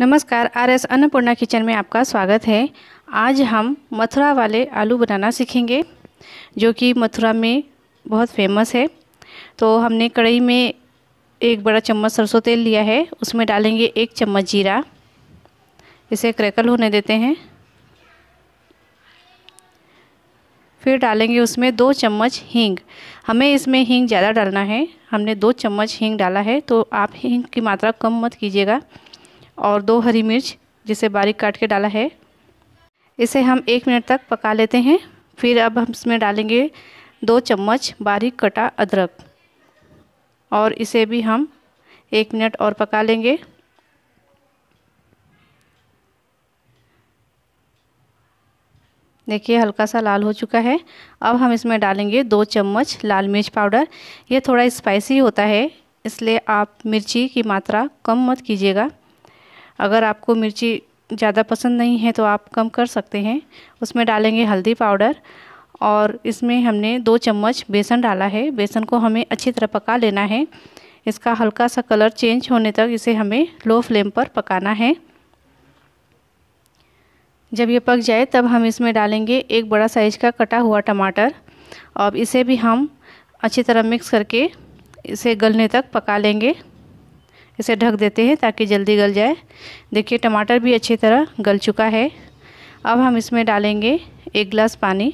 नमस्कार R S Annapurna kitchen में आपका स्वागत है आज हम मथुरा वाले आलू बनाना सीखेंगे जो कि मथुरा में बहुत फेमस है तो हमने कढ़ाई में एक बड़ा चम्मच सरसों तेल लिया है उसमें डालेंगे एक चम्मच जीरा इसे क्रैकल होने देते हैं फिर डालेंगे उसमें दो चम्मच हींग हमें इसमें हींग ज़्यादा डालना है हमने दो चम्मच हींग डाला है तो आप हींग की मात्रा कम मत कीजिएगा और दो हरी मिर्च जिसे बारीक काट के डाला है इसे हम एक मिनट तक पका लेते हैं फिर अब हम इसमें डालेंगे दो चम्मच बारीक कटा अदरक और इसे भी हम एक मिनट और पका लेंगे देखिए हल्का सा लाल हो चुका है अब हम इसमें डालेंगे दो चम्मच लाल मिर्च पाउडर ये थोड़ा स्पाइसी होता है इसलिए आप मिर्ची की मात्रा कम मत कीजिएगा अगर आपको मिर्ची ज़्यादा पसंद नहीं है तो आप कम कर सकते हैं उसमें डालेंगे हल्दी पाउडर और इसमें हमने दो चम्मच बेसन डाला है बेसन को हमें अच्छी तरह पका लेना है इसका हल्का सा कलर चेंज होने तक इसे हमें लो फ्लेम पर पकाना है जब ये पक जाए तब हम इसमें डालेंगे एक बड़ा साइज का कटा हुआ टमाटर अब इसे भी हम अच्छी तरह मिक्स करके इसे गलने तक पका लेंगे इसे ढक देते हैं ताकि जल्दी गल जाए देखिए टमाटर भी अच्छी तरह गल चुका है अब हम इसमें डालेंगे एक गिलास पानी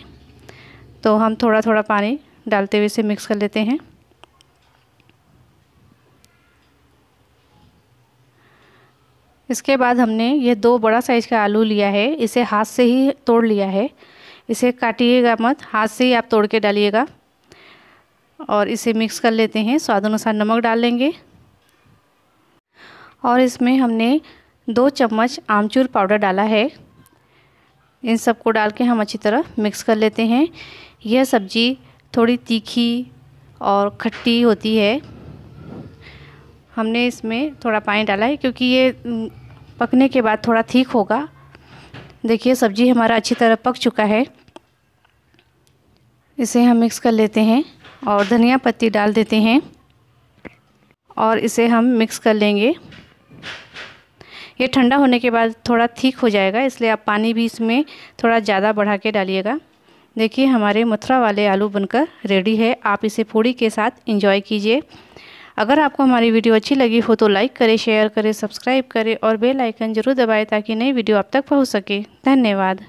तो हम थोड़ा थोड़ा पानी डालते हुए इसे मिक्स कर लेते हैं इसके बाद हमने ये दो बड़ा साइज़ का आलू लिया है इसे हाथ से ही तोड़ लिया है इसे काटिएगा मत हाथ से ही आप तोड़ के डालिएगा और इसे मिक्स कर लेते हैं स्वाद अनुसार नमक डाल लेंगे और इसमें हमने दो चम्मच आमचूर पाउडर डाला है इन सबको डाल के हम अच्छी तरह मिक्स कर लेते हैं यह सब्ज़ी थोड़ी तीखी और खट्टी होती है हमने इसमें थोड़ा पानी डाला है क्योंकि ये पकने के बाद थोड़ा ठीक होगा देखिए सब्ज़ी हमारा अच्छी तरह पक चुका है इसे हम मिक्स कर लेते हैं और धनिया पत्ती डाल देते हैं और इसे हम मिक्स कर लेंगे ये ठंडा होने के बाद थोड़ा ठीक हो जाएगा इसलिए आप पानी भी इसमें थोड़ा ज़्यादा बढ़ा के डालिएगा देखिए हमारे मथुरा वाले आलू बनकर रेडी है आप इसे पूड़ी के साथ इंजॉय कीजिए अगर आपको हमारी वीडियो अच्छी लगी हो तो लाइक करें शेयर करें सब्सक्राइब करें और बेल आइकन ज़रूर दबाएं ताकि नई वीडियो आप तक पहुंच सके धन्यवाद